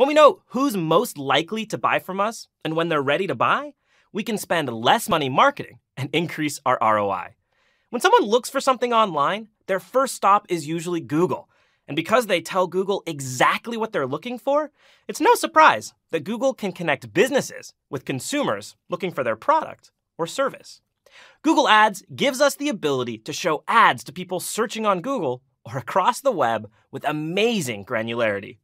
When we know who's most likely to buy from us and when they're ready to buy, we can spend less money marketing and increase our ROI. When someone looks for something online, their first stop is usually Google. And because they tell Google exactly what they're looking for, it's no surprise that Google can connect businesses with consumers looking for their product or service. Google Ads gives us the ability to show ads to people searching on Google or across the web with amazing granularity.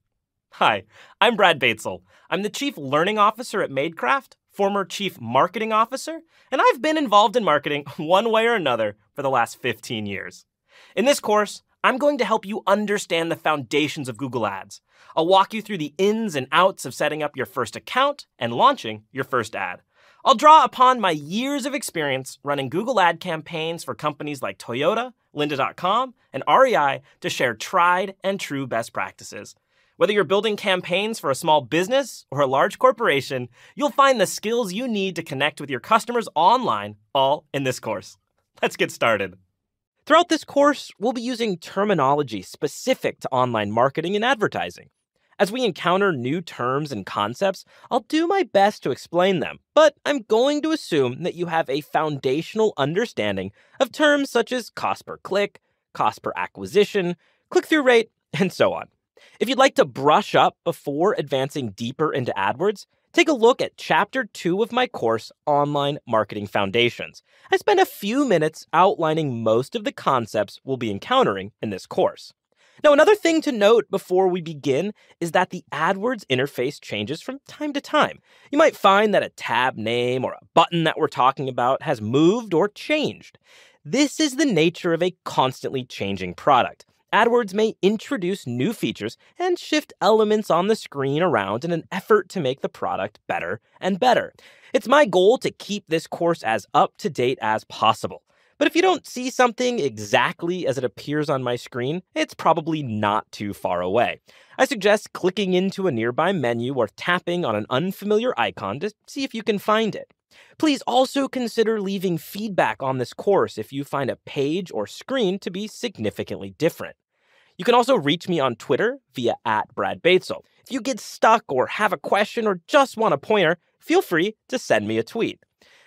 Hi, I'm Brad Batesel. I'm the Chief Learning Officer at Madecraft, former Chief Marketing Officer, and I've been involved in marketing one way or another for the last 15 years. In this course, I'm going to help you understand the foundations of Google Ads. I'll walk you through the ins and outs of setting up your first account and launching your first ad. I'll draw upon my years of experience running Google ad campaigns for companies like Toyota, Lynda.com, and REI to share tried and true best practices. Whether you're building campaigns for a small business or a large corporation, you'll find the skills you need to connect with your customers online all in this course. Let's get started. Throughout this course, we'll be using terminology specific to online marketing and advertising. As we encounter new terms and concepts, I'll do my best to explain them, but I'm going to assume that you have a foundational understanding of terms such as cost per click, cost per acquisition, click through rate, and so on. If you'd like to brush up before advancing deeper into AdWords, take a look at Chapter 2 of my course, Online Marketing Foundations. I spend a few minutes outlining most of the concepts we'll be encountering in this course. Now, another thing to note before we begin is that the AdWords interface changes from time to time. You might find that a tab name or a button that we're talking about has moved or changed. This is the nature of a constantly changing product. AdWords may introduce new features and shift elements on the screen around in an effort to make the product better and better. It's my goal to keep this course as up to date as possible. But if you don't see something exactly as it appears on my screen, it's probably not too far away. I suggest clicking into a nearby menu or tapping on an unfamiliar icon to see if you can find it. Please also consider leaving feedback on this course if you find a page or screen to be significantly different. You can also reach me on Twitter via at Brad Batesel. If you get stuck or have a question or just want a pointer, feel free to send me a tweet.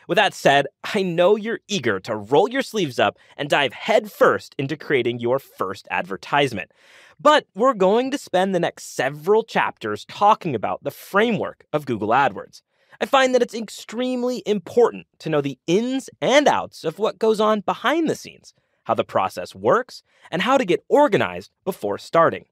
With that said, I know you're eager to roll your sleeves up and dive headfirst into creating your first advertisement. But we're going to spend the next several chapters talking about the framework of Google AdWords. I find that it's extremely important to know the ins and outs of what goes on behind the scenes, how the process works, and how to get organized before starting.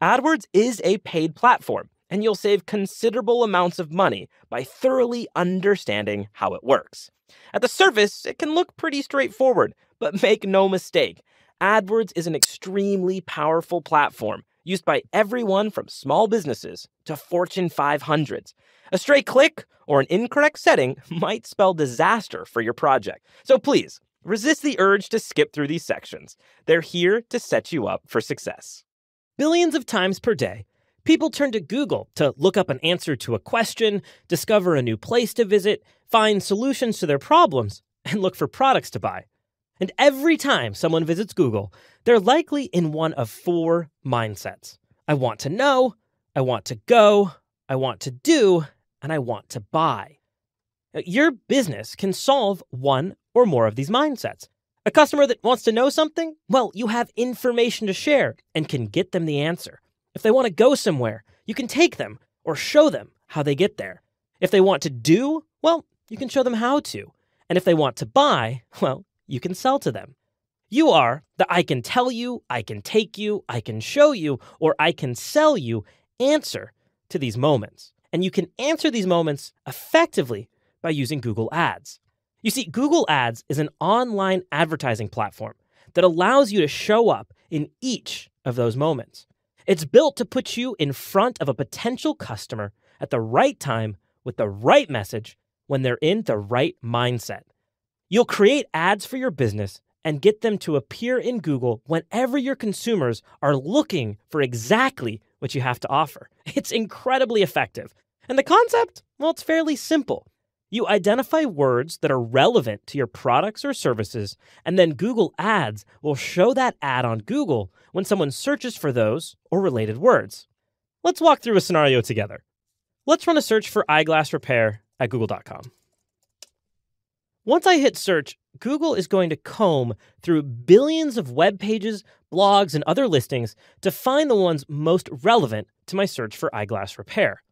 AdWords is a paid platform, and you'll save considerable amounts of money by thoroughly understanding how it works. At the surface, it can look pretty straightforward, but make no mistake, AdWords is an extremely powerful platform used by everyone from small businesses to Fortune 500s. A stray click or an incorrect setting might spell disaster for your project. So please, resist the urge to skip through these sections. They're here to set you up for success. Billions of times per day, people turn to Google to look up an answer to a question, discover a new place to visit, find solutions to their problems, and look for products to buy. And every time someone visits Google, they're likely in one of four mindsets I want to know, I want to go, I want to do, and I want to buy. Your business can solve one or more of these mindsets. A customer that wants to know something, well, you have information to share and can get them the answer. If they want to go somewhere, you can take them or show them how they get there. If they want to do, well, you can show them how to. And if they want to buy, well, you can sell to them. You are the I can tell you, I can take you, I can show you, or I can sell you answer to these moments. And you can answer these moments effectively by using Google Ads. You see, Google Ads is an online advertising platform that allows you to show up in each of those moments. It's built to put you in front of a potential customer at the right time with the right message when they're in the right mindset. You'll create ads for your business and get them to appear in Google whenever your consumers are looking for exactly what you have to offer. It's incredibly effective. And the concept, well, it's fairly simple. You identify words that are relevant to your products or services, and then Google Ads will show that ad on Google when someone searches for those or related words. Let's walk through a scenario together. Let's run a search for eyeglass repair at google.com. Once I hit search, Google is going to comb through billions of web pages, blogs, and other listings to find the ones most relevant to my search for eyeglass repair.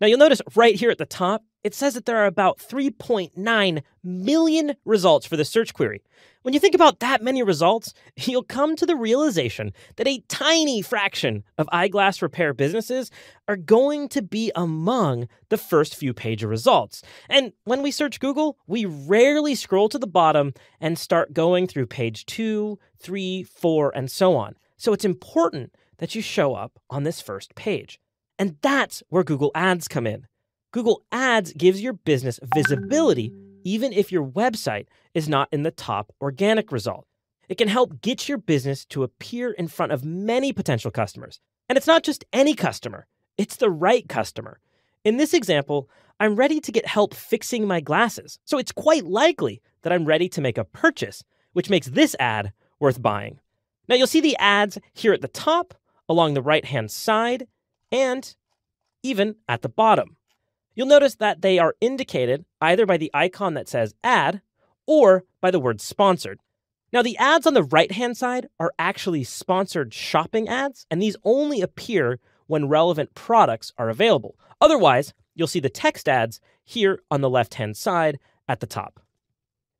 Now you'll notice right here at the top, it says that there are about 3.9 million results for the search query. When you think about that many results, you'll come to the realization that a tiny fraction of eyeglass repair businesses are going to be among the first few page of results. And when we search Google, we rarely scroll to the bottom and start going through page two, three, four, and so on. So it's important that you show up on this first page. And that's where Google Ads come in. Google Ads gives your business visibility even if your website is not in the top organic result. It can help get your business to appear in front of many potential customers. And it's not just any customer, it's the right customer. In this example, I'm ready to get help fixing my glasses, so it's quite likely that I'm ready to make a purchase, which makes this ad worth buying. Now, you'll see the ads here at the top, along the right hand side, and even at the bottom. You'll notice that they are indicated either by the icon that says ad or by the word sponsored. Now, the ads on the right hand side are actually sponsored shopping ads, and these only appear when relevant products are available. Otherwise, you'll see the text ads here on the left hand side at the top.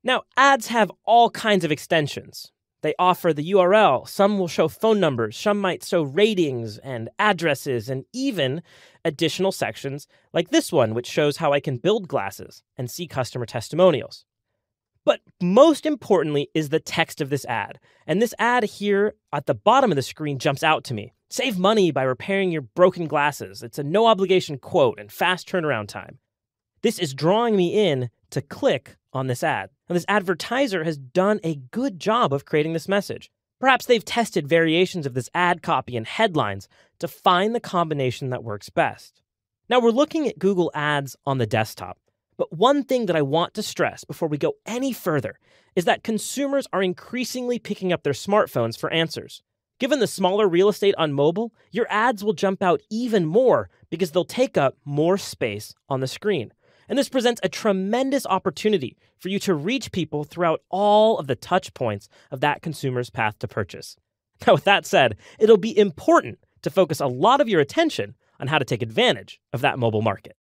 Now, ads have all kinds of extensions. They offer the URL. Some will show phone numbers. Some might show ratings and addresses and even additional sections like this one, which shows how I can build glasses and see customer testimonials. But most importantly is the text of this ad. And this ad here at the bottom of the screen jumps out to me. Save money by repairing your broken glasses. It's a no obligation quote and fast turnaround time. This is drawing me in to click on this ad. Now, this advertiser has done a good job of creating this message. Perhaps they've tested variations of this ad copy and headlines to find the combination that works best. Now, we're looking at Google Ads on the desktop, but one thing that I want to stress before we go any further is that consumers are increasingly picking up their smartphones for answers. Given the smaller real estate on mobile, your ads will jump out even more because they'll take up more space on the screen. And this presents a tremendous opportunity for you to reach people throughout all of the touch points of that consumer's path to purchase. Now, with that said, it'll be important to focus a lot of your attention on how to take advantage of that mobile market.